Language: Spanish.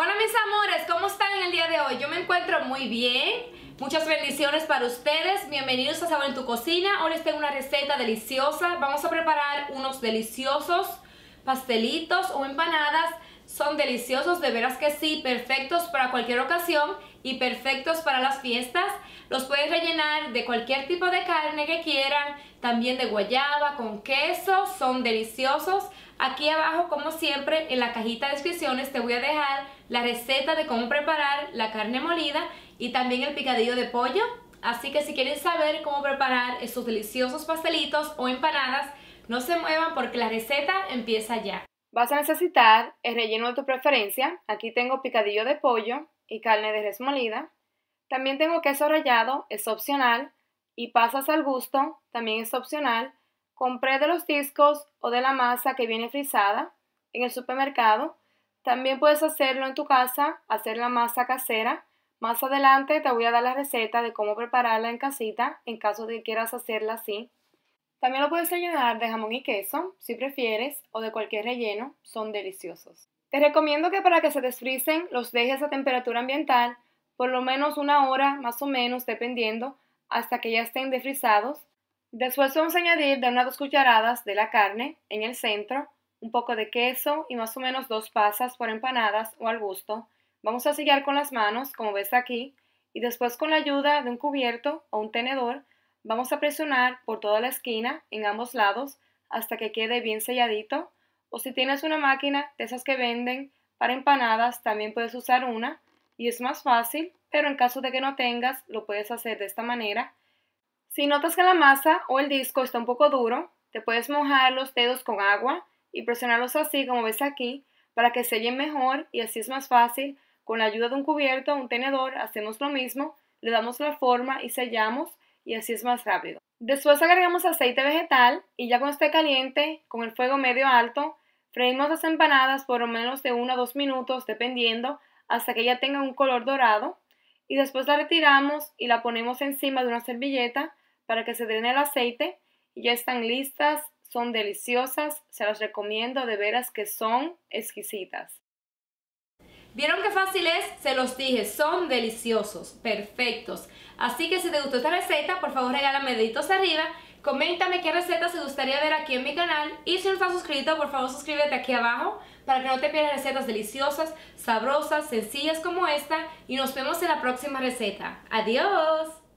Hola mis amores, ¿cómo están el día de hoy? Yo me encuentro muy bien, muchas bendiciones para ustedes, bienvenidos a Sabor en tu Cocina. Hoy les tengo una receta deliciosa, vamos a preparar unos deliciosos pastelitos o empanadas. Son deliciosos, de veras que sí, perfectos para cualquier ocasión y perfectos para las fiestas. Los puedes rellenar de cualquier tipo de carne que quieran, también de guayaba, con queso, son deliciosos. Aquí abajo, como siempre, en la cajita de descripciones te voy a dejar la receta de cómo preparar la carne molida y también el picadillo de pollo. Así que si quieren saber cómo preparar esos deliciosos pastelitos o empanadas, no se muevan porque la receta empieza ya. Vas a necesitar el relleno de tu preferencia. Aquí tengo picadillo de pollo, y carne de res molida. También tengo queso rallado, es opcional, y pasas al gusto, también es opcional. Compré de los discos o de la masa que viene frisada en el supermercado. También puedes hacerlo en tu casa, hacer la masa casera. Más adelante te voy a dar la receta de cómo prepararla en casita en caso de que quieras hacerla así. También lo puedes rellenar de jamón y queso, si prefieres, o de cualquier relleno, son deliciosos. Te recomiendo que para que se desfricen los dejes a temperatura ambiental por lo menos una hora más o menos dependiendo hasta que ya estén desfrizados. Después vamos a añadir de unas dos cucharadas de la carne en el centro, un poco de queso y más o menos dos pasas por empanadas o al gusto. Vamos a sellar con las manos como ves aquí y después con la ayuda de un cubierto o un tenedor vamos a presionar por toda la esquina en ambos lados hasta que quede bien selladito. O si tienes una máquina de esas que venden para empanadas, también puedes usar una y es más fácil, pero en caso de que no tengas, lo puedes hacer de esta manera. Si notas que la masa o el disco está un poco duro, te puedes mojar los dedos con agua y presionarlos así como ves aquí para que sellen mejor y así es más fácil. Con la ayuda de un cubierto o un tenedor hacemos lo mismo, le damos la forma y sellamos y así es más rápido. Después agregamos aceite vegetal y ya cuando esté caliente, con el fuego medio alto, freímos las empanadas por lo menos de 1 a 2 minutos, dependiendo, hasta que ya tenga un color dorado. Y después la retiramos y la ponemos encima de una servilleta para que se drene el aceite. Y ya están listas, son deliciosas, se las recomiendo de veras que son exquisitas. ¿Vieron qué fácil es? Se los dije, son deliciosos, perfectos. Así que si te gustó esta receta, por favor regálame deditos arriba, coméntame qué receta te gustaría ver aquí en mi canal y si no estás suscrito, por favor suscríbete aquí abajo para que no te pierdas recetas deliciosas, sabrosas, sencillas como esta y nos vemos en la próxima receta. ¡Adiós!